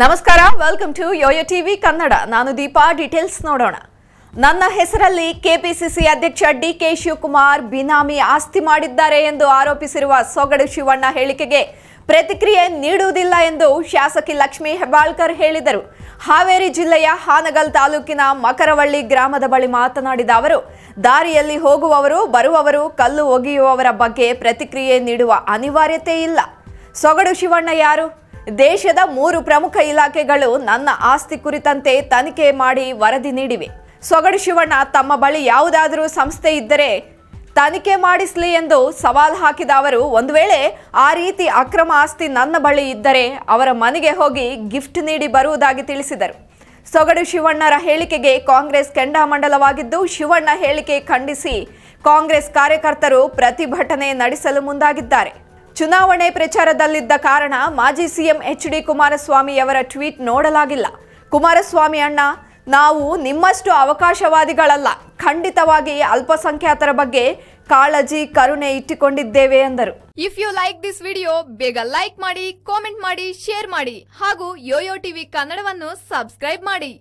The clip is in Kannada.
ನಮಸ್ಕಾರ welcome to YoYo TV Kannada ನಾನು ದೀಪಾ ಡೀಟೇಲ್ಸ್ ನೋಡೋಣ ನನ್ನ ಹೆಸರಲ್ಲಿ ಕೆಪಿಸಿಸಿ ಅಧ್ಯಕ್ಷ ಡಿ ಕೆ ಶಿವಕುಮಾರ್ ಬಿನಾಮಿ ಆಸ್ತಿ ಮಾಡಿದ್ದಾರೆ ಎಂದು ಆರೋಪಿಸಿರುವ ಸೊಗಡು ಶಿವಣ್ಣ ಹೇಳಿಕೆಗೆ ಪ್ರತಿಕ್ರಿಯೆ ನೀಡುವುದಿಲ್ಲ ಎಂದು ಶಾಸಕಿ ಲಕ್ಷ್ಮೀ ಹೆಬ್ಬಾಳ್ಕರ್ ಹೇಳಿದರು ಹಾವೇರಿ ಜಿಲ್ಲೆಯ ಹಾನಗಲ್ ತಾಲೂಕಿನ ಮಕರವಳ್ಳಿ ಗ್ರಾಮದ ಬಳಿ ಮಾತನಾಡಿದ ಅವರು ದಾರಿಯಲ್ಲಿ ಹೋಗುವವರು ಬರುವವರು ಕಲ್ಲು ಒಗೆಯುವವರ ಬಗ್ಗೆ ಪ್ರತಿಕ್ರಿಯೆ ನೀಡುವ ಅನಿವಾರ್ಯತೆ ಇಲ್ಲ ಸೊಗಡು ಶಿವಣ್ಣ ಯಾರು ದೇಶದ ಮೂರು ಪ್ರಮುಖ ಇಲಾಖೆಗಳು ನನ್ನ ಆಸ್ತಿ ಕುರಿತಂತೆ ತನಿಖೆ ಮಾಡಿ ವರದಿ ನೀಡಿವೆ ಸೊಗಡು ಶಿವಣ್ಣ ತಮ್ಮ ಬಳಿ ಯಾವುದಾದರೂ ಸಂಸ್ಥೆ ಇದ್ದರೆ ತನಿಖೆ ಮಾಡಿಸಲಿ ಎಂದು ಸವಾಲು ಹಾಕಿದ ಅವರು ಒಂದು ವೇಳೆ ಆ ರೀತಿ ಅಕ್ರಮ ಆಸ್ತಿ ನನ್ನ ಬಳಿ ಇದ್ದರೆ ಅವರ ಮನೆಗೆ ಹೋಗಿ ಗಿಫ್ಟ್ ನೀಡಿ ಬರುವುದಾಗಿ ತಿಳಿಸಿದರು ಸೊಗಡು ಶಿವಣ್ಣರ ಹೇಳಿಕೆಗೆ ಕಾಂಗ್ರೆಸ್ ಕೆಂಡಾಮಂಡಲವಾಗಿದ್ದು ಶಿವಣ್ಣ ಹೇಳಿಕೆ ಖಂಡಿಸಿ ಕಾಂಗ್ರೆಸ್ ಕಾರ್ಯಕರ್ತರು ಪ್ರತಿಭಟನೆ ನಡೆಸಲು ಮುಂದಾಗಿದ್ದಾರೆ ಚುನಾವಣೆ ಪ್ರಚಾರದಲ್ಲಿದ್ದ ಕಾರಣ ಮಾಜಿ ಸಿಎಂ ಎಚ್ ಡಿ ಕುಮಾರಸ್ವಾಮಿಯವರ ಟ್ವೀಟ್ ನೋಡಲಾಗಿಲ್ಲ ಕುಮಾರಸ್ವಾಮಿ ಅಣ್ಣ ನಾವು ನಿಮ್ಮಷ್ಟು ಅವಕಾಶವಾದಿಗಳಲ್ಲ ಖಂಡಿತವಾಗಿ ಅಲ್ಪಸಂಖ್ಯಾತರ ಬಗ್ಗೆ ಕಾಳಜಿ ಕರುಣೆ ಇಟ್ಟುಕೊಂಡಿದ್ದೇವೆ ಎಂದರು if you like this video ಬೇಗ ಲೈಕ್ ಮಾಡಿ ಕಾಮೆಂಟ್ ಮಾಡಿ ಶೇರ್ ಮಾಡಿ ಹಾಗೂ ಯೋಯೋ ಟಿವಿ ಕನ್ನಡವನ್ನು ಸಬ್ಸ್ಕ್ರೈಬ್ ಮಾಡಿ